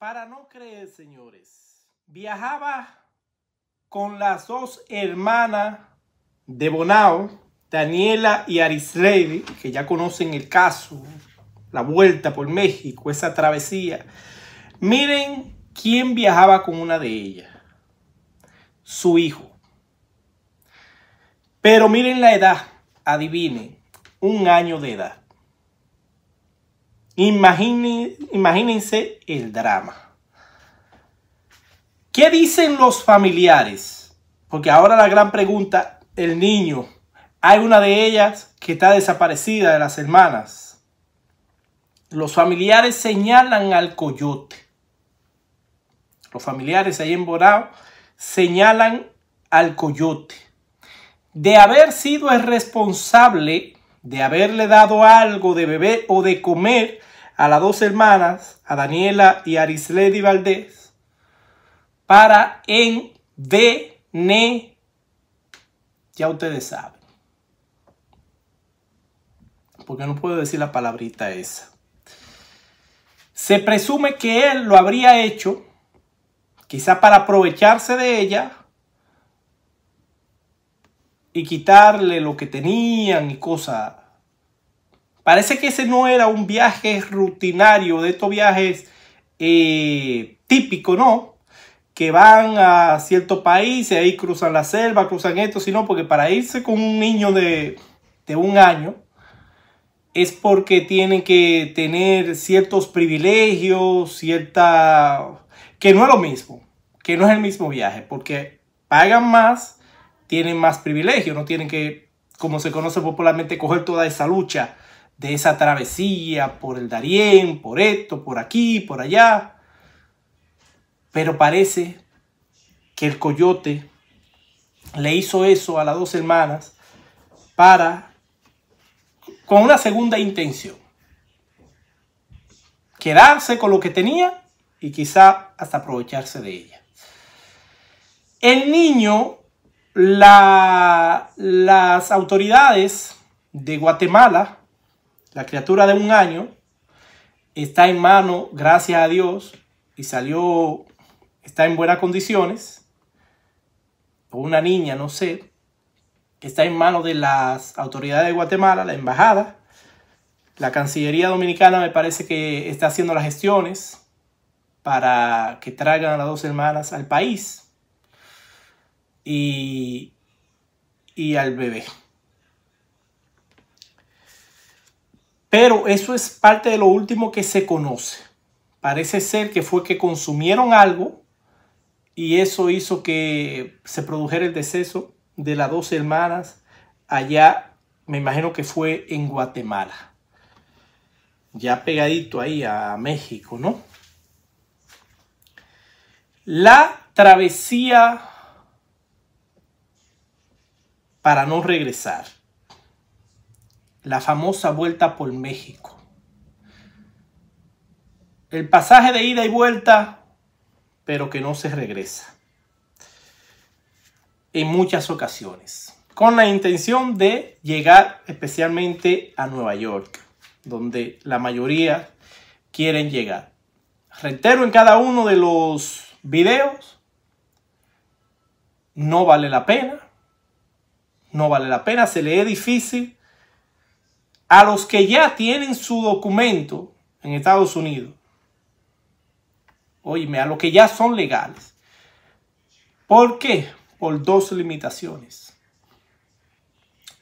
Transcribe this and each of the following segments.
para no creer, señores. Viajaba con las dos hermanas de Bonao, Daniela y Arisleide, que ya conocen el caso, la vuelta por México, esa travesía. Miren quién viajaba con una de ellas, su hijo. Pero miren la edad, adivinen, un año de edad imagínense el drama. ¿Qué dicen los familiares? Porque ahora la gran pregunta, el niño. Hay una de ellas que está desaparecida de las hermanas. Los familiares señalan al coyote. Los familiares ahí en Borao señalan al coyote. De haber sido el responsable de haberle dado algo de beber o de comer a las dos hermanas, a Daniela y Arisledi Valdés, para en N Ya ustedes saben. Porque no puedo decir la palabrita esa. Se presume que él lo habría hecho, quizá para aprovecharse de ella y quitarle lo que tenían y cosas Parece que ese no era un viaje rutinario de estos viajes eh, típicos, ¿no? Que van a cierto país y ahí cruzan la selva, cruzan esto, sino porque para irse con un niño de, de un año es porque tienen que tener ciertos privilegios, cierta... que no es lo mismo, que no es el mismo viaje, porque pagan más, tienen más privilegios, no tienen que, como se conoce popularmente, coger toda esa lucha de esa travesía por el Darién, por esto, por aquí, por allá. Pero parece que el coyote le hizo eso a las dos hermanas para con una segunda intención. Quedarse con lo que tenía y quizá hasta aprovecharse de ella. El niño, las autoridades de Guatemala la criatura de un año está en mano, gracias a Dios, y salió, está en buenas condiciones, o una niña, no sé, está en manos de las autoridades de Guatemala, la embajada. La Cancillería Dominicana me parece que está haciendo las gestiones para que traigan a las dos hermanas al país y al bebé. Pero eso es parte de lo último que se conoce. Parece ser que fue que consumieron algo y eso hizo que se produjera el deceso de las dos hermanas allá, me imagino que fue en Guatemala. Ya pegadito ahí a México, ¿no? La travesía para no regresar la famosa vuelta por México. El pasaje de ida y vuelta, pero que no se regresa. En muchas ocasiones. Con la intención de llegar especialmente a Nueva York, donde la mayoría quieren llegar. Reitero en cada uno de los videos, no vale la pena. No vale la pena, se lee difícil a los que ya tienen su documento en Estados Unidos. Óyeme, a los que ya son legales. ¿Por qué? Por dos limitaciones.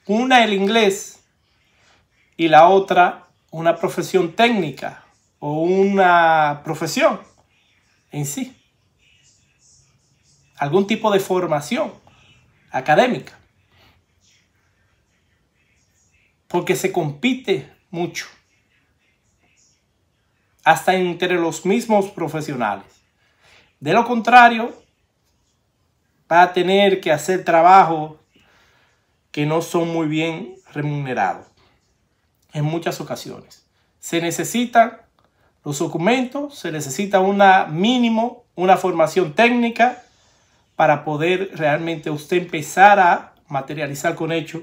Una el inglés y la otra una profesión técnica o una profesión en sí. Algún tipo de formación académica. porque se compite mucho, hasta entre los mismos profesionales. De lo contrario, va a tener que hacer trabajo que no son muy bien remunerados en muchas ocasiones. Se necesitan los documentos, se necesita una mínimo, una formación técnica para poder realmente usted empezar a materializar con hecho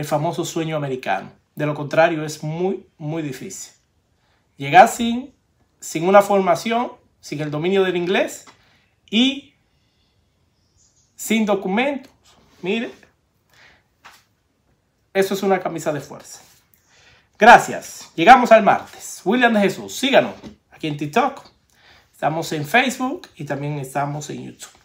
el famoso sueño americano. De lo contrario, es muy, muy difícil. Llegar sin, sin una formación, sin el dominio del inglés y sin documentos. Mire, eso es una camisa de fuerza. Gracias. Llegamos al martes. William de Jesús, síganos aquí en TikTok. Estamos en Facebook y también estamos en YouTube.